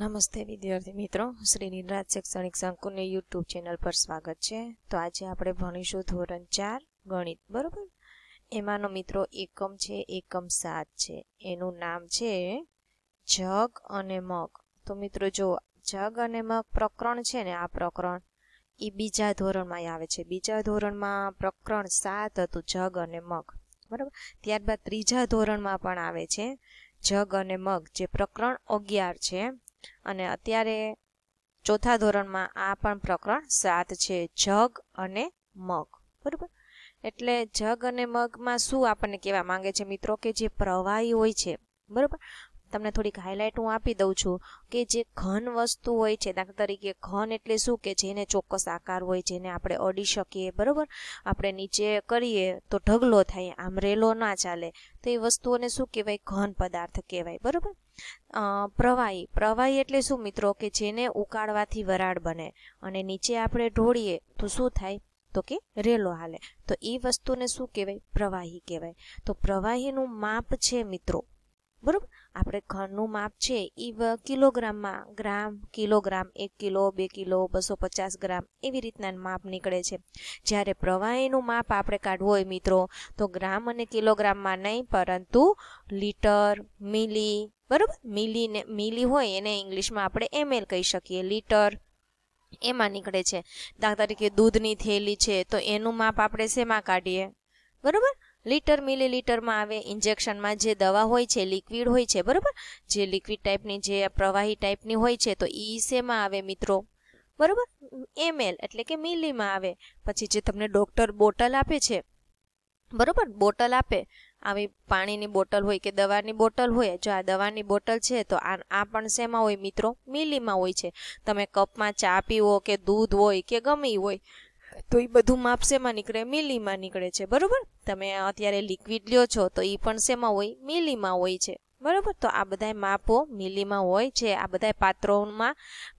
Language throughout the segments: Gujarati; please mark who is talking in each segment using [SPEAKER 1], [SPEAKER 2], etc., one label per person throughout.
[SPEAKER 1] નમસ્તે વિદ્યાર્થી મિત્રો શ્રી નિનરાજ શૈક્ષણિક સંકુલની યુટ્યુબ ચેનલ પર સ્વાગત છે તો આજે આપણે ભણીશું ધોરણ ચાર ગણિત બરાબર એમાંનો મિત્રો એકમ છે એકમ સાત છે એનું નામ છે જગ અને મગ તો મિત્રો જો જગ અને મગ પ્રકરણ છે ને આ પ્રકરણ એ બીજા ધોરણમાં આવે છે બીજા ધોરણમાં પ્રકરણ સાત હતું જગ અને મગ બરાબર ત્યારબાદ ત્રીજા ધોરણમાં પણ આવે છે જગ અને મગ જે પ્રકરણ અગિયાર છે અને અત્યારે ચોથા ધોરણમાં આ પણ પ્રકરણ સાત છે જગ અને મગ બરાબર એટલે જગ અને મગમાં શું આપણને કહેવા માંગે છે મિત્રો કે જે પ્રવાહી હોય છે બરાબર તમને થોડીક હાઇલાઇટ હું આપી દઉં છું કે જે ઘન વસ્તુ હોય છે દાખલા તરીકે ઘન એટલે શું કે જેને ચોક્કસ આકાર હોય જેને આપણે અડી શકીએ બરાબર આપણે નીચે કરીએ તો ઢગલો થાય આમ રેલો ના ચાલે તો એ વસ્તુઓને શું કહેવાય ઘન પદાર્થ કહેવાય બરાબર પ્રવાહી પ્રવાહી એટલે શું મિત્રો કે જેને ઉકાળવાથી વરાળ બને અને નીચે આપણે ઢોળીએ તો શું થાય તો કે રેલો હાલે તો એ વસ્તુને શું કહેવાય પ્રવાહી કહેવાય તો પ્રવાહીનું માપ છે મિત્રો બરાબર આપણે ઘરનું માપ છે એ કિલોગ્રામમાં ગ્રામ કિલોગ્રામ એક કિલો બે કિલો બસો પચાસ ગ્રામ એવી રીતના માપ નીકળે છે જ્યારે પ્રવાહીનું માપ આપણે કાઢવું હોય મિત્રો તો ગ્રામ અને કિલોગ્રામમાં નહીં પરંતુ લીટર મિલી બરાબર મિલીને મિલી હોય એને ઇંગ્લિશમાં આપણે એમએલ કહી શકીએ લીટર એમાં નીકળે છે દાખલા તરીકે દૂધની થેલી છે તો એનું માપ આપણે શેમાં કાઢીએ બરાબર લીટર મિલીલીટરમાં આવે ઇન્જેક્શનમાં જે દવા હોય છે લિક્વિડ હોય છે બરાબર જે લિક્વિડ ટાઈપની જે પ્રવાહી ટાઈપની હોય છે તો ઈ શેમાં આવે મિત્રો બરાબર એમએલ એટલે કે મિલીમાં આવે પછી જે તમને ડૉક્ટર બોટલ આપે છે બરાબર બોટલ આપે આવી પાણીની બોટલ હોય કે દવાની બોટલ હોય જો આ દવાની બોટલ છે તો આ આ પણ શેમાં હોય મિત્રો મિલીમાં હોય છે તમે કપમાં ચા પીવો કે દૂધ હોય કે ગમી હોય તો એ બધું માપ શેમાં નીકળે મિલીમાં નીકળે છે બરાબર તમે અત્યારે લિક્વિડ લ્યો છો તો એ પણ શેમાં હોય મિલીમાં હોય છે બરાબર તો આ બધા માપો મિલીમાં હોય છે આ બધા પાત્રોમાં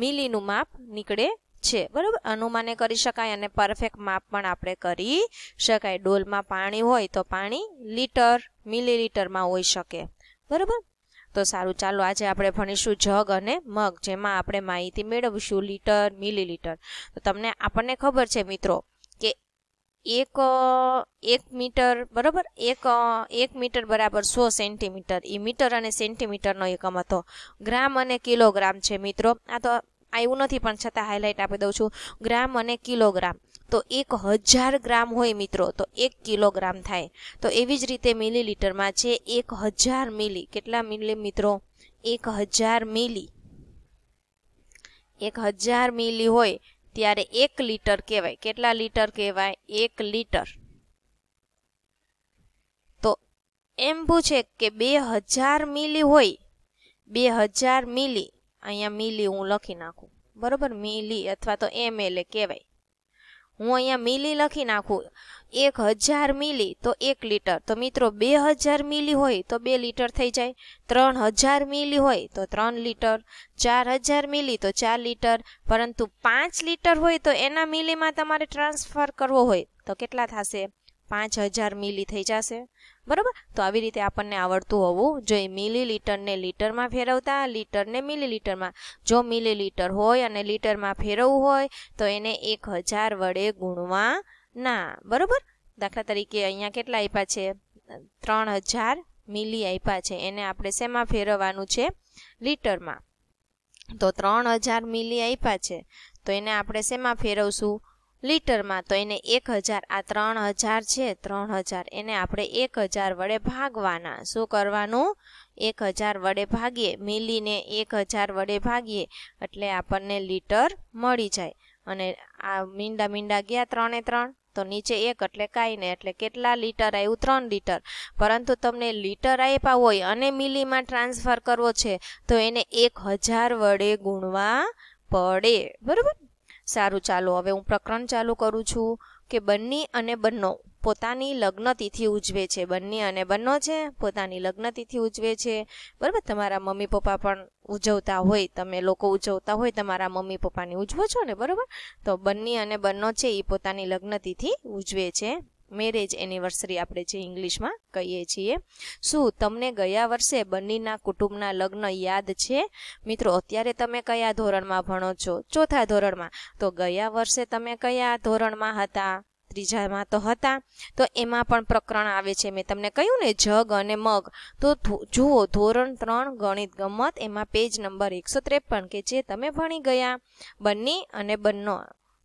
[SPEAKER 1] મિલીનું માપ નીકળે છે બરાબર અનુમાને કરી શકાય અને પરફેક્ટ માપ પણ આપણે કરી શકાય ડોલમાં પાણી હોય તો પાણી લીટર મિલીલીટરમાં હોઈ શકે બરાબર તો સારું ચાલો આજે આપણે ભણીશું જગ અને મગ જેમાં આપણે માહિતી મેળવીશું લીટર મિલીલીટર તો તમને આપણને ખબર છે મિત્રો કે એક એક મીટર બરાબર એક એક મીટર બરાબર સો સેન્ટીમીટર એ મીટર અને સેન્ટીમીટરનો એકમ હતો ગ્રામ અને કિલોગ્રામ છે મિત્રો આ તો આવ્યું નથી પણ છતાં હાઇલાઇટ આપી દઉં છું ગ્રામ અને કિલોગ્રામ તો એક હજાર ગ્રામ હોય મિત્રો તો એક કિલોગ્રામ થાય તો એવી જ રીતે મિલીલીટરમાં છે એક હજાર મિલી કેટલા મિલી મિત્રો એક હજાર મિલી એક હજાર મિલી હોય ત્યારે એક લીટર કહેવાય કેટલા લીટર કહેવાય એક લીટર તો એમ પૂછે કે બે હજાર મિલી હોય બે હજાર મિલી અહીંયા મિલી હું લખી નાખું બરાબર મિલી અથવા તો એમ એલ કહેવાય હું અહીંયા મિલી લખી નાખું એક હજાર મિલી તો એક લીટર તો મિત્રો બે હજાર મિલી હોય તો બે લીટર થઈ જાય ત્રણ હજાર મિલી હોય તો ત્રણ લીટર ચાર હજાર મિલી તો ચાર લીટર પરંતુ પાંચ લીટર હોય તો એના મિલીમાં તમારે ટ્રાન્સફર કરવો હોય તો કેટલા થશે પાંચ હજાર મિલી થઈ જશે બરાબર તો આવી રીતે આપણને આવડતું હોવું જોઈએ મિલીલીટરને લીટરમાં ફેરવતા લીટરને મિલીલીટરમાં જો મિલીલીટર હોય અને લીટરમાં ફેરવવું હોય તો એને એક હજાર વડે ગુણવા ના બરાબર દાખલા તરીકે અહીંયા કેટલા આપ્યા છે ત્રણ હજાર મિલી આપ્યા છે એને આપણે શેમાં ફેરવવાનું છે લીટરમાં તો ત્રણ હજાર મિલી આપ્યા છે તો એને આપણે શેમાં ફેરવશું લીટરમાં તો એને એક હજાર આ ત્રણ હજાર છે ત્રણ હજાર એને આપણે એક હજાર વડે ભાગવાના શું કરવાનું એક હજાર વડે ભાગીએ મિલીને એક હજાર વડે ભાગીએ એટલે આપણને લીટર મળી જાય અને આ મીંડા મીંડા ગયા ત્રણે ત્રણ તો નીચે એક એટલે કાંઈ નહીં એટલે કેટલા લીટર આવ્યું ત્રણ લીટર પરંતુ તમને લીટર આપ્યા હોય અને મિલીમાં ટ્રાન્સફર કરવો છે તો એને એક હજાર વડે ગુણવા પડે બરાબર સારું ચાલો હવે હું પ્રકરણ ચાલુ કરું છું કે બન્ની અને બન્નો પોતાની લગ્ન તિથિ ઉજવે છે બન્ની અને બન્નો છે પોતાની લગ્ન તિથિ ઉજવે છે બરાબર તમારા મમ્મી પપ્પા પણ ઉજવતા હોય તમે લોકો ઉજવતા હોય તમારા મમ્મી પપ્પાની ઉજવો છો ને બરાબર તો બન્ની અને બન્નો છે એ પોતાની લગ્ન તિથિ ઉજવે છે મેરેજ એનિવર્સરી આપણે જે ઇંગ્લિશમાં કહીએ છીએ શું તમને ગયા વર્ષે બંનીના કુટુંબના લગ્ન યાદ છે મિત્રો અત્યારે તમે કયા ધોરણમાં ભણો છો ચોથા ધોરણમાં તો ગયા વર્ષે તમે કયા ધોરણમાં હતા ત્રીજામાં તો હતા તો એમાં પણ પ્રકરણ આવે છે મેં તમને કહ્યું ને જગ અને મગ તો જુઓ ધોરણ ત્રણ ગણિત ગમત એમાં પેજ નંબર એકસો ત્રેપન કે જે તમે ભણી ગયા બંની અને બંનો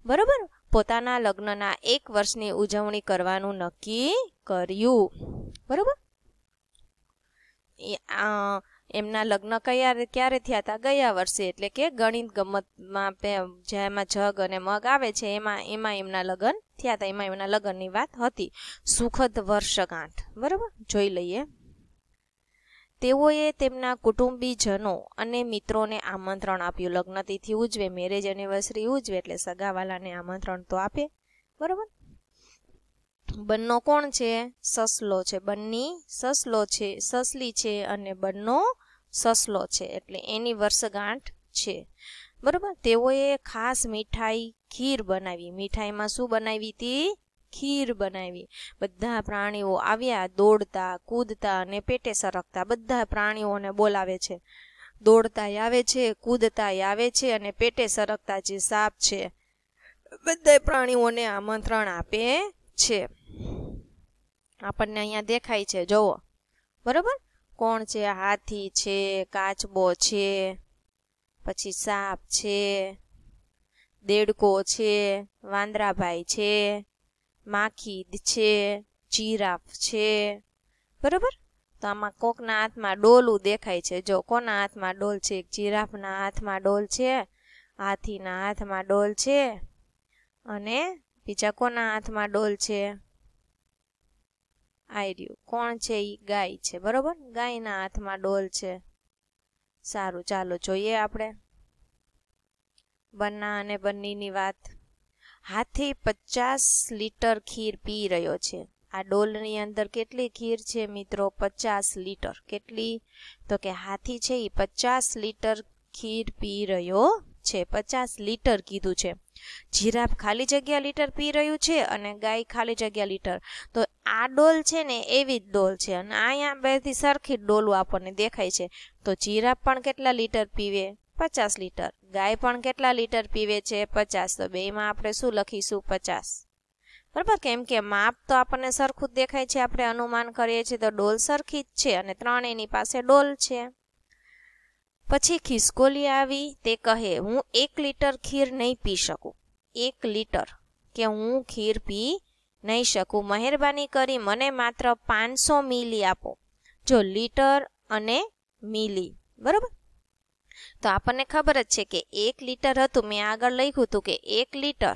[SPEAKER 1] બરોબર પોતાના લગ્નના એક વર્ષની ઉજવણી કરવાનું નક્કી કર્યું બરોબર એમના લગ્ન કયા ક્યારે થયા હતા ગયા વર્ષે એટલે કે ગણિત ગમતમાં જેમાં જગ અને મગ આવે છે એમાં એમાં એમના લગ્ન થયા હતા એમાં એમના લગ્નની વાત હતી સુખદ વર્ષગાંઠ બરાબર જોઈ લઈએ તેઓએ તેમના કુટુંબીજનો અને મિત્રોને આમંત્રણ આપ્યું લગ્નતિથી ઉજવે મેરેજ એનિવર્સરી ઉજવે એટલે સગાવાલાને આમંત્રણ તો આપે બરાબર બંનો કોણ છે સસલો છે બંની સસલો છે સસલી છે અને બંનો સસલો છે એટલે એની વર્ષગાંઠ છે બરાબર તેઓએ ખાસ મીઠાઈ ખીર બનાવી મીઠાઈમાં શું બનાવી હતી ખીર બનાવી બધા પ્રાણીઓ આવ્યા દોડતા કૂદતા અને પેટે સરકતા બધા પ્રાણીઓને બોલાવે છે દોડતાય આવે છે કૂદતાય આવે છે અને પેટે સરકતા જે સાપ છે બધા પ્રાણીઓને આમંત્રણ આપે છે આપણને અહીંયા દેખાય છે જુઓ બરાબર કોણ છે હાથી છે કાચબો છે પછી સાપ છે દેડકો છે વાંદરાભાઈ છે માખીદ છે જીરાફ છે બરોબર તો આમાં કોકના હાથમાં ડોલું દેખાય છે જો કોના હાથમાં ડોલ છે એક જીરાફના હાથમાં ડોલ છે હાથીના હાથમાં ડોલ છે અને બીજા કોના હાથમાં ડોલ છે આયર્યું કોણ છે એ ગાય છે બરોબર ગાયના હાથમાં ડોલ છે સારું ચાલો જોઈએ આપણે બન્ના અને બન્નીની વાત હાથી પચાસ લીટર ખીર પી રહ્યો છે આ ડોલની અંદર કેટલી ખીર છે મિત્રો પચાસ લીટર કેટલી તો કે હાથી છે એ પચાસ લીટર ખીર પી રહ્યો છે પચાસ લીટર કીધું છે જીરાફ ખાલી જગ્યા લીટર પી રહ્યું છે અને ગાય ખાલી જગ્યા લીટર તો આ ડોલ છે ને એવી જ ડોલ છે અને અહીંયા બેથી સરખી ડોલું આપણને દેખાય છે તો જીરાફ પણ કેટલા લીટર પીવે પચાસ લીટર ગાય પણ કેટલા લીટર પીવે છે પચાસ તો બેમાં આપણે શું લખીશું પચાસ બરાબર કેમ કે માપ તો આપણને સરખું જ દેખાય છે આપણે અનુમાન કરીએ છીએ તો ડોલ સરખી જ છે અને ત્રણ એની પાસે ડોલ છે પછી ખિસકોલી આવી તે કહે હું એક લીટર ખીર નહીં પી શકું એક લીટર કે હું ખીર પી નહીં શકું મહેરબાની કરી મને માત્ર પાંચસો મિલી આપો જો લીટર અને મિલી બરાબર તો આપણને ખબર જ છે કે એક લીટર હતું મેં આગળ લખ્યું હતું કે એક લીટર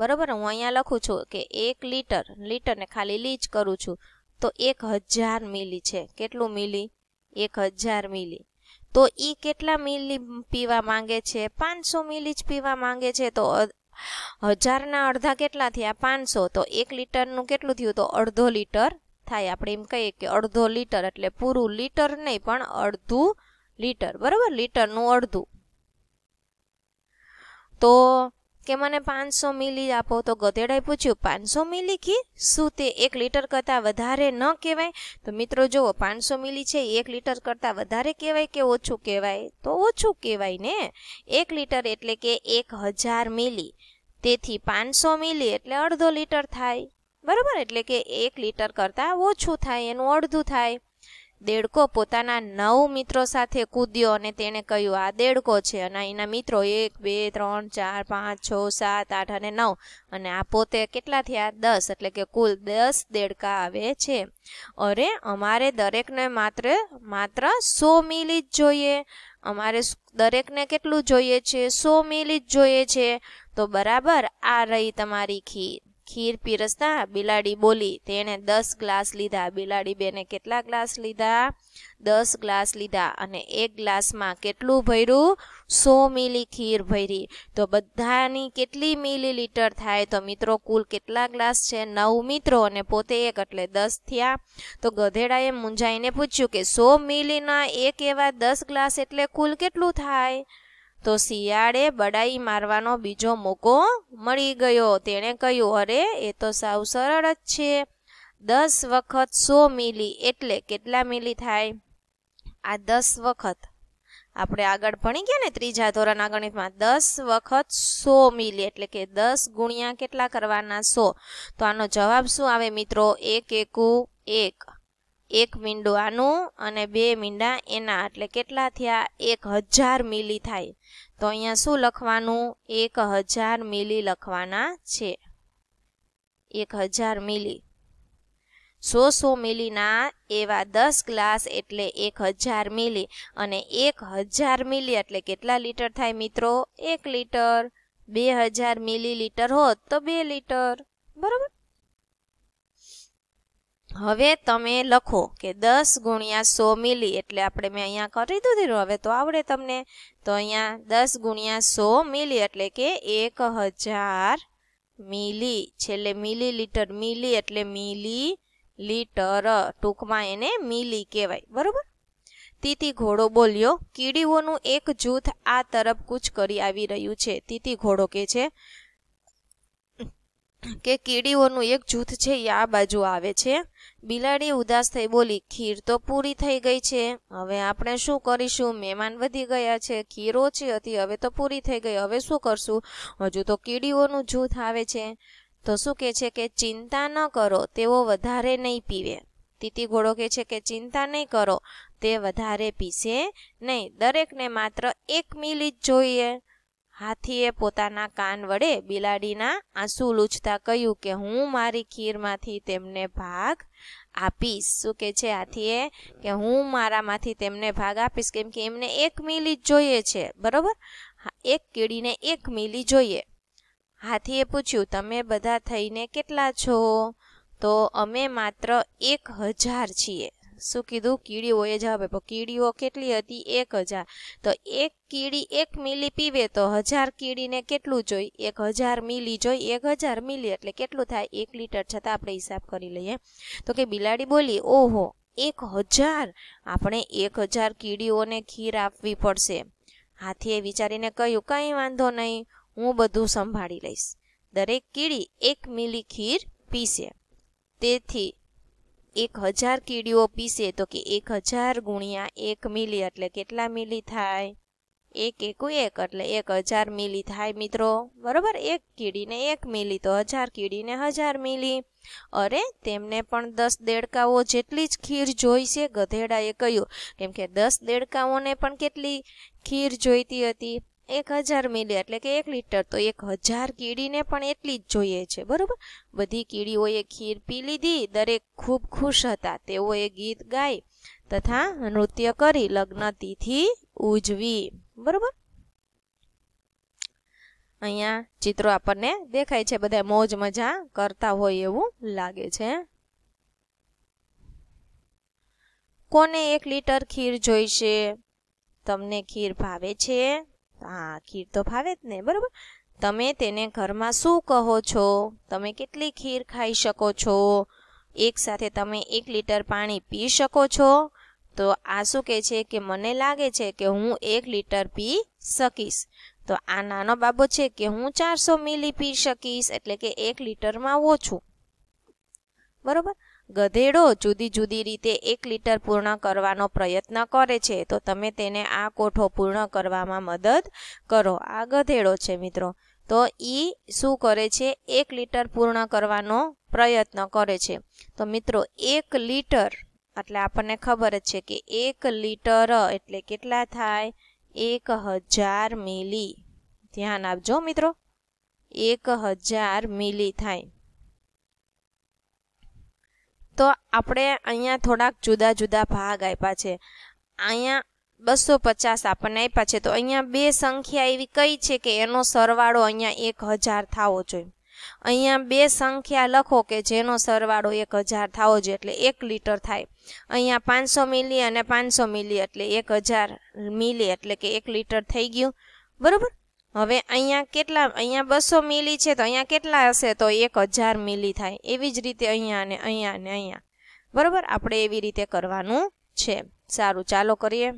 [SPEAKER 1] બરાબર હું અહીંયા લખું છું કે એક લીટર લીટરને ખાલી લીચ કરું છું તો એક હજાર મિલી છે કેટલું મિલી એક હજાર મિલી તો એ કેટલા મિલી પીવા માંગે છે પાંચસો મિલી જ પીવા માંગે છે તો હજારના અડધા કેટલા થયા પાંચસો તો એક લીટરનું કેટલું થયું તો અડધો લીટર થાય આપણે એમ કહીએ કે અડધો લીટર એટલે પૂરું લીટર નહીં પણ અડધું લીટર બરાબર લીટરનું અડધું તો કે મને પાંચસો મિલી આપો તો ગધેડાએ પૂછ્યું પાંચસો મિલી ઘી શું તે એક લીટર કરતાં વધારે ન કહેવાય તો મિત્રો જુઓ પાંચસો મિલી છે એક લીટર કરતાં વધારે કહેવાય કે ઓછું કહેવાય તો ઓછું કહેવાય ને એક લીટર એટલે કે એક હજાર મિલી તેથી પાંચસો મિલી એટલે અડધો લીટર થાય બરાબર એટલે કે એક લીટર કરતાં ઓછું થાય એનું અડધું થાય દેડકો પોતાના નવ મિત્રો સાથે કૂદ્યો અને તેણે કહ્યું આ દેડકો છે અને એના મિત્રો એક બે ત્રણ ચાર પાંચ છ સાત આઠ અને નવ અને આ પોતે કેટલા થયા દસ એટલે કે કુલ દસ દેડકા આવે છે અરે અમારે દરેકને માત્ર માત્ર સો મિલી જ જોઈએ અમારે દરેકને કેટલું જોઈએ છે સો મિલી જ જોઈએ છે તો બરાબર આ રહી તમારી ખીર ખીર પીરસતા બિલાડી બોલી તેણે દસ ગ્લાસ લીધા બિલાડી બેને કેટલા ગ્લાસ લીધા દસ ગ્લાસ લીધા અને એક ગ્લાસમાં કેટલું ભર્યું સો મિલી ખીર ભરી તો બધાની કેટલી મિલી મિલીલીટર થાય તો મિત્રો કુલ કેટલા ગ્લાસ છે નવ મિત્રો અને પોતે એક એટલે દસ થયા તો ગધેડાએ મૂંઝાઈને પૂછ્યું કે સો મિલીના એક એવા દસ ગ્લાસ એટલે કુલ કેટલું થાય તો શિયાળે બડાઈ મારવાનો બીજો મોકો મળી ગયો તેણે કહ્યું અરે એ તો સાવ સરળ જ છે દસ વખત સો મિલી એટલે કેટલા મિલી થાય આ દસ વખત આપણે આગળ ભણી ગયા ને ત્રીજા ધોરણના ગણિતમાં દસ વખત સો મિલી એટલે કે દસ ગુણ્યા કેટલા કરવાના સો તો આનો જવાબ શું આવે મિત્રો એક એકુ એક એક મીંડું આનું અને બે મીંડા એના એટલે કેટલા થયા એક હજાર મિલી થાય તો અહીંયા શું લખવાનું એક હજાર મિલી લખવાના છે એક હજાર મિલી સો સો મિલીના એવા દસ ગ્લાસ એટલે એક હજાર મિલી અને એક હજાર મિલી એટલે કેટલા લીટર થાય મિત્રો એક લીટર બે હજાર મિલી મિલીલીટર હોત તો બે લીટર બરાબર હવે તમે લખો કે દસ ગુણ્યા સો મિલી એટલે આપણે મેં અહીંયા કરી દીધું હવે તો આવડે તમને તો અહીંયા દસ ગુણ્યા સો મિલી એટલે કે એક હજાર મિલી છેલ્લે મિલી લીટર મિલી એટલે મિલી લીટર ટૂંકમાં એને મિલી કહેવાય બરાબર તીતી ઘોડો બોલ્યો કીડીઓનું એક જૂથ આ તરફ કૂચ કરી આવી રહ્યું છે તીતી ઘોડો કે છે કે કીડીઓનું એક જૂથ છે એ આ બાજુ આવે છે બિલાડી ઉદાસ થઈ બોલી ખીર તો પૂરી થઈ ગઈ છે હવે આપણે શું કરીશું મહેમાન વધી ગયા છે ખીર ઓછી હતી હવે તો પૂરી થઈ ગઈ હવે શું કરશું હજુ તો કીડીઓનું જૂથ આવે છે તો શું કહે છે કે ચિંતા ન કરો તેઓ વધારે નહીં પીવે તીતી ઘોડો કહે છે કે ચિંતા નહીં કરો તે વધારે પીશે નહીં દરેકને માત્ર એક મિલી જ જોઈએ હાથીએ પોતાના કાન વડે બિલાડીના આંસુ લૂછતા કહ્યું કે હું મારી ખીરમાંથી તેમને ભાગ આપીશ શું કે છે હાથીએ કે હું મારામાંથી તેમને ભાગ આપીશ કેમ કે એમને એક મિલી જ જોઈએ છે બરોબર એક કીડીને એક મિલી જોઈએ હાથીએ પૂછ્યું તમે બધા થઈને કેટલા છો તો અમે માત્ર એક હજાર છીએ શું કીધું કીડીઓએ જ આપે પણ કીડીઓ કેટલી હતી એક હજાર તો એક કીડી એક મિલી પીવે તો હજાર કીડીને કેટલું જોઈ એક હજાર મિલી જોઈ એક હજાર મિલી એટલે કેટલું થાય એક લીટર છતાં આપણે હિસાબ કરી લઈએ તો કે બિલાડી બોલી ઓહો એક હજાર આપણે એક હજાર કીડીઓને ખીર આપવી પડશે હાથીએ વિચારીને કહ્યું કંઈ વાંધો નહીં હું બધું સંભાળી લઈશ દરેક કીડી એક મિલી ખીર પીશે તેથી એક હજાર કીડીઓ પીસે તો કે એક હજાર ગુણ્યા એક મિલી એટલે કેટલા મિલી થાય એક એકુ એક એટલે એક હજાર મિલી થાય મિત્રો બરાબર એક કીડીને એક મિલી તો હજાર કીડીને હજાર મિલી અરે તેમને પણ દસ દેડકાઓ જેટલી જ ખીર જોઈશે ગધેડાએ કહ્યું કેમ કે દસ દેડકાઓને પણ કેટલી ખીર જોઈતી હતી એક હજાર મિલી એટલે કે એક લીટર તો એક હજાર કીડીને પણ એટલી જ જોઈએ છે બરોબર બધી કીડીઓએ ખીર પી લીધી દરેક ખૂબ ખુશ હતા તેઓએ ગીત ગાઈ તથા નૃત્ય કરી લગ્ન તિથિ ઉજવી બરોબર અહીંયા ચિત્રો આપણને દેખાય છે બધા મોજ મજા કરતા હોય એવું લાગે છે કોને એક લીટર ખીર જોઈશે તમને ખીર ભાવે છે હા ખીર તો ભાવે જ ને બરાબર તમે તેને ઘરમાં શું કહો છો તમે કેટલી ખીર ખાઈ શકો છો એક સાથે તમે એક લીટર પાણી પી શકો છો તો આ શું કહે છે કે મને લાગે છે કે હું એક લીટર પી શકીશ તો આ નાનો બાબો છે કે હું ચારસો મિલી પી શકીશ એટલે કે એક લીટરમાં ઓછું બરોબર ગધેડો જુદી જુદી રીતે એક લિટર પૂર્ણ કરવાનો પ્રયત્ન કરે છે તો તમે તેને આ કોઠો પૂર્ણ કરવામાં મદદ કરો આ ગધેડો છે મિત્રો તો એ શું કરે છે એક લિટર પૂર્ણ કરવાનો પ્રયત્ન કરે છે તો મિત્રો એક લિટર એટલે આપણને ખબર જ છે કે એક લિટર એટલે કેટલા થાય એક હજાર મિલી ધ્યાન આપજો મિત્રો એક હજાર મિલી થાય તો આપણે અહીંયા થોડાક જુદા જુદા ભાગ આપ્યા છે અહીંયા બસો પચાસ આપણને આપ્યા છે તો અહીંયા બે સંખ્યા એવી કઈ છે કે એનો સરવાળો અહીંયા એક હજાર થવો જોઈએ અહીંયા બે સંખ્યા લખો કે જેનો સરવાળો એક હજાર થવો જોઈએ એટલે એક લીટર થાય અહીંયા પાંચસો મિલી અને પાંચસો મિલી એટલે એક હજાર મિલી એટલે કે એક લીટર થઈ ગયું બરાબર હવે અહીંયા કેટલા અહીંયા બસો મિલી છે તો અહીંયા કેટલા હશે તો એક હજાર મિલી થાય એવી જ રીતે અહીંયા ને અહીંયા ને અહીંયા બરાબર આપણે એવી રીતે કરવાનું છે સારું ચાલો કરીએ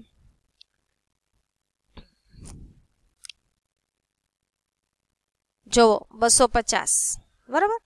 [SPEAKER 1] જુઓ બસો પચાસ બરાબર